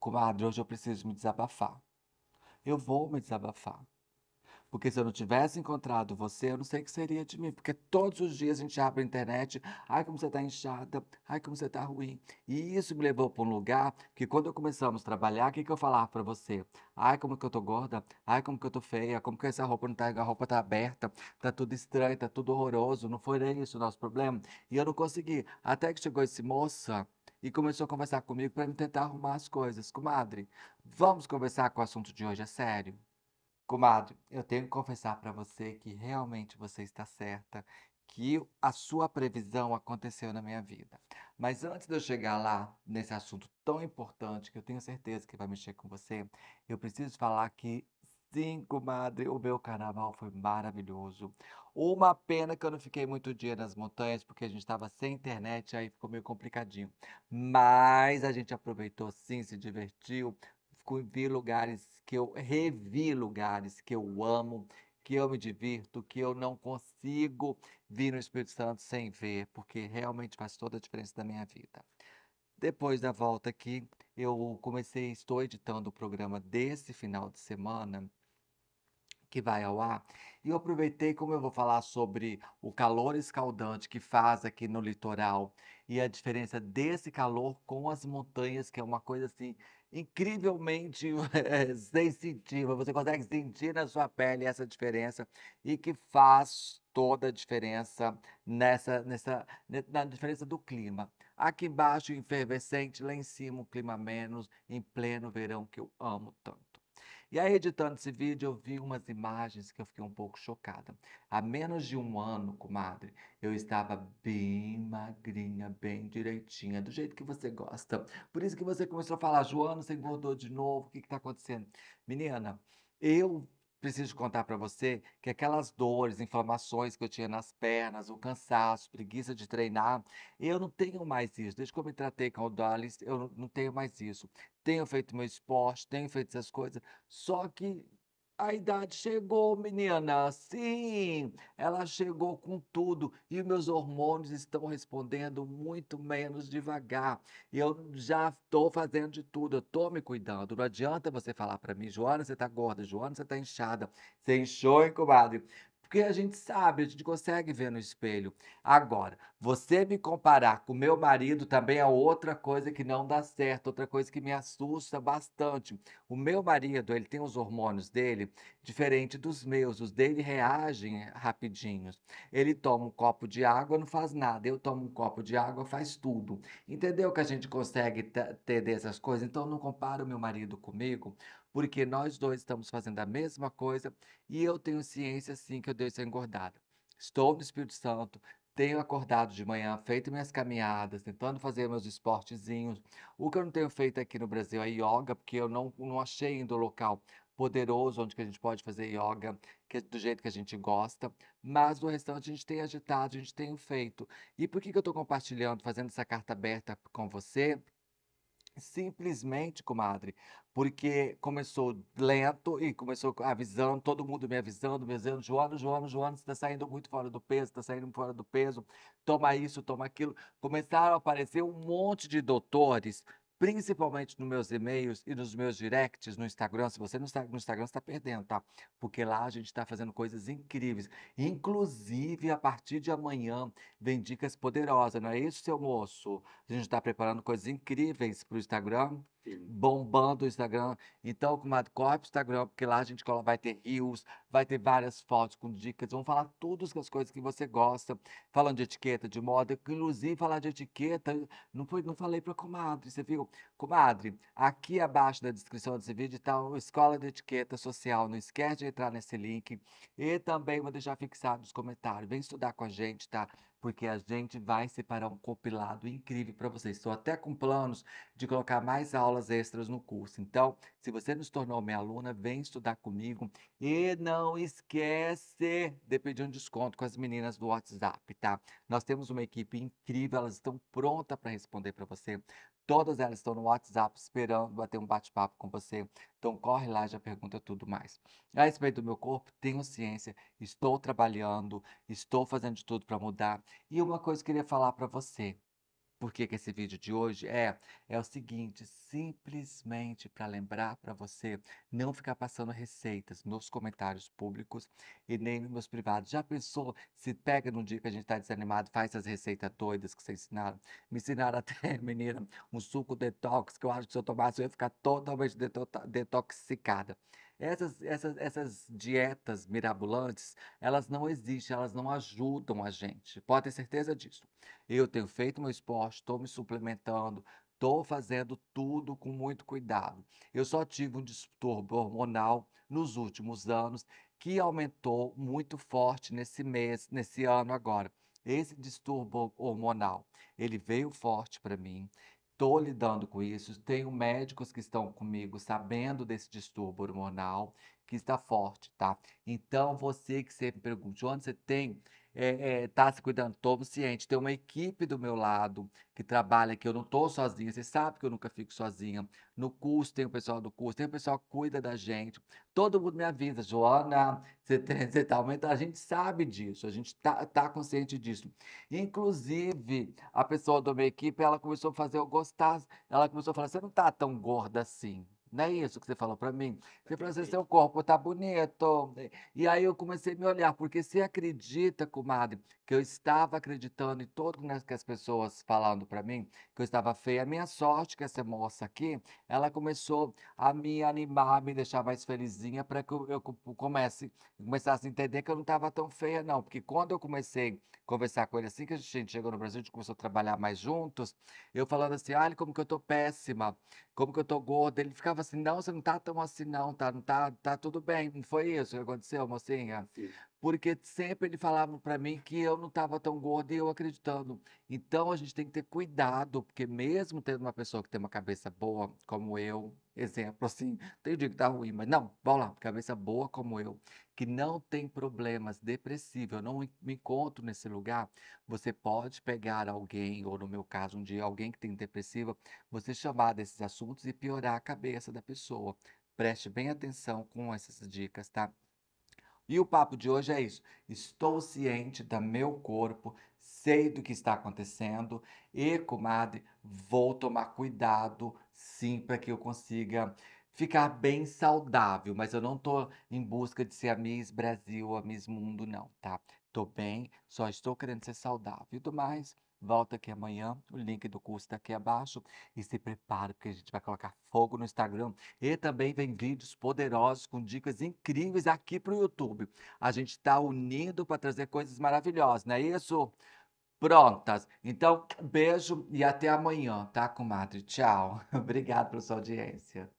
comadre, ah, hoje eu preciso me desabafar. Eu vou me desabafar. Porque se eu não tivesse encontrado você, eu não sei o que seria de mim. Porque todos os dias a gente abre a internet, ai como você está inchada, ai como você está ruim. E isso me levou para um lugar que quando começamos a trabalhar, o que, que eu falava para você? Ai como que eu estou gorda, ai como que eu estou feia, como que essa roupa não está? a roupa está aberta, Está tudo estranho, Está tudo horroroso. Não foi nem isso o nosso problema. E eu não consegui. Até que chegou esse moça e começou a conversar comigo para me tentar arrumar as coisas. Comadre, vamos conversar com o assunto de hoje, é sério. Comadre, eu tenho que confessar para você que realmente você está certa, que a sua previsão aconteceu na minha vida. Mas antes de eu chegar lá, nesse assunto tão importante que eu tenho certeza que vai mexer com você, eu preciso falar que Sim, comadre, o meu carnaval foi maravilhoso. Uma pena que eu não fiquei muito dia nas montanhas, porque a gente estava sem internet, aí ficou meio complicadinho. Mas a gente aproveitou sim, se divertiu, vi lugares que eu revi lugares que eu amo, que eu me divirto, que eu não consigo vir no Espírito Santo sem ver, porque realmente faz toda a diferença da minha vida. Depois da volta aqui, eu comecei, estou editando o programa desse final de semana que vai ao ar. E eu aproveitei, como eu vou falar sobre o calor escaldante que faz aqui no litoral e a diferença desse calor com as montanhas, que é uma coisa assim incrivelmente sensitiva. Você consegue sentir na sua pele essa diferença e que faz toda a diferença nessa, nessa na diferença do clima. Aqui embaixo, efervescente, lá em cima, clima menos, em pleno verão que eu amo tanto. E aí, editando esse vídeo, eu vi umas imagens que eu fiquei um pouco chocada. Há menos de um ano, comadre, eu estava bem magrinha, bem direitinha, do jeito que você gosta. Por isso que você começou a falar, Joana, você engordou de novo, o que está acontecendo? Menina, eu preciso contar para você que aquelas dores, inflamações que eu tinha nas pernas, o cansaço, preguiça de treinar, eu não tenho mais isso. Desde que eu me tratei com o Dallas, eu não tenho mais isso tenho feito meu esporte, tenho feito essas coisas, só que a idade chegou, menina. Sim, ela chegou com tudo e meus hormônios estão respondendo muito menos devagar. Eu já estou fazendo de tudo, estou me cuidando. Não adianta você falar para mim, Joana, você está gorda, Joana, você está inchada. Você inchou, hein, comadre? Porque a gente sabe, a gente consegue ver no espelho. Agora, você me comparar com meu marido também é outra coisa que não dá certo, outra coisa que me assusta bastante. O meu marido, ele tem os hormônios dele diferente dos meus, os dele reagem rapidinhos. Ele toma um copo de água, não faz nada. Eu tomo um copo de água, faz tudo. Entendeu que a gente consegue ter dessas coisas? Então não compara o meu marido comigo, porque nós dois estamos fazendo a mesma coisa e eu tenho ciência, sim, que eu devo ser engordada. Estou no Espírito Santo, tenho acordado de manhã, feito minhas caminhadas, tentando fazer meus esportezinhos. O que eu não tenho feito aqui no Brasil é yoga, porque eu não, não achei ainda o local poderoso onde que a gente pode fazer yoga que, é do jeito que a gente gosta, mas no restante a gente tem agitado, a gente tem feito. E por que, que eu estou compartilhando, fazendo essa carta aberta com você? Simplesmente, comadre, porque começou lento e começou avisando, todo mundo me avisando, me dizendo, Joana, Joana, Joana, você está saindo muito fora do peso, está saindo fora do peso, toma isso, toma aquilo. Começaram a aparecer um monte de doutores principalmente nos meus e-mails e nos meus directs no Instagram. Se você não está no Instagram, está perdendo, tá? Porque lá a gente está fazendo coisas incríveis. Inclusive, a partir de amanhã, vem dicas poderosas, não é isso, seu moço? A gente está preparando coisas incríveis para o Instagram. Sim. bombando o Instagram. Então, comadre, corre pro Instagram, porque lá a gente vai ter rios, vai ter várias fotos com dicas, vamos falar todas as coisas que você gosta, falando de etiqueta, de moda, inclusive falar de etiqueta, não, foi, não falei pra comadre, você viu? Comadre, aqui abaixo da descrição desse vídeo está o Escola de Etiqueta Social, não esquece de entrar nesse link e também vou deixar fixado nos comentários, vem estudar com a gente, tá? porque a gente vai separar um compilado incrível para vocês. Estou até com planos de colocar mais aulas extras no curso. Então, se você nos tornou minha aluna, vem estudar comigo e não esquece de pedir um desconto com as meninas do WhatsApp, tá? Nós temos uma equipe incrível, elas estão prontas para responder para você Todas elas estão no WhatsApp esperando bater um bate-papo com você. Então corre lá, já pergunta tudo mais. A respeito do meu corpo, tenho ciência, estou trabalhando, estou fazendo de tudo para mudar. E uma coisa que eu queria falar para você. Por que, que esse vídeo de hoje é? É o seguinte, simplesmente para lembrar para você não ficar passando receitas nos comentários públicos e nem nos meus privados. Já pensou se pega num dia que a gente está desanimado, faz essas receitas doidas que você ensinaram? Me ensinaram até, menina, um suco detox que eu acho que se eu tomasse eu ia ficar totalmente deto detoxicada. Essas, essas, essas dietas mirabolantes, elas não existem, elas não ajudam a gente. Pode ter certeza disso. Eu tenho feito meu esporte, estou me suplementando, estou fazendo tudo com muito cuidado. Eu só tive um distúrbio hormonal nos últimos anos que aumentou muito forte nesse mês, nesse ano agora. Esse distúrbio hormonal, ele veio forte para mim estou lidando com isso. Tenho médicos que estão comigo sabendo desse distúrbio hormonal que está forte, tá? Então, você que sempre pergunta onde você tem é, é, tá se cuidando, estou ciente, tem uma equipe do meu lado que trabalha, que eu não estou sozinha, você sabe que eu nunca fico sozinha. No curso tem o pessoal do curso, tem o pessoal que cuida da gente. Todo mundo me avisa, Joana, você, tem, você tá aumentando. A gente sabe disso, a gente tá, tá consciente disso. Inclusive, a pessoa da minha equipe, ela começou a fazer eu gostar, ela começou a falar, você não tá tão gorda assim. Não é isso que você falou para mim? Você falou assim, seu corpo tá bonito. Né? E aí eu comecei a me olhar, porque você acredita, comadre, que eu estava acreditando em tudo que as pessoas falando para mim, que eu estava feia. A minha sorte que essa moça aqui, ela começou a me animar, a me deixar mais felizinha para que eu, comece, começasse a entender que eu não estava tão feia não, porque quando eu comecei a conversar com ele assim que a gente chegou no Brasil, a gente começou a trabalhar mais juntos, eu falando assim, olha como que eu tô péssima, como que eu tô gorda, ele ficava assim, não, você não está tão assim não, tá, não tá, tá tudo bem, não foi isso que aconteceu, mocinha? Sim porque sempre ele falava para mim que eu não estava tão gorda e eu acreditando. Então a gente tem que ter cuidado, porque mesmo tendo uma pessoa que tem uma cabeça boa como eu, exemplo assim, tem dia que tá ruim, mas não, vamos lá, cabeça boa como eu, que não tem problemas depressivos, eu não me encontro nesse lugar, você pode pegar alguém, ou no meu caso um dia alguém que tem depressiva, você chamar desses assuntos e piorar a cabeça da pessoa. Preste bem atenção com essas dicas, tá? E o papo de hoje é isso. Estou ciente do meu corpo, sei do que está acontecendo e, comadre, vou tomar cuidado sim para que eu consiga ficar bem saudável, mas eu não estou em busca de ser a Miss Brasil, a Miss Mundo não, tá? Tô bem, só estou querendo ser saudável e do mais. Volta aqui amanhã, o link do curso está aqui abaixo e se prepare porque a gente vai colocar fogo no Instagram e também vem vídeos poderosos com dicas incríveis aqui para o YouTube. A gente está unindo para trazer coisas maravilhosas, não é isso? Prontas. Então, beijo e até amanhã, tá, comadre? Tchau. Obrigado pela sua audiência.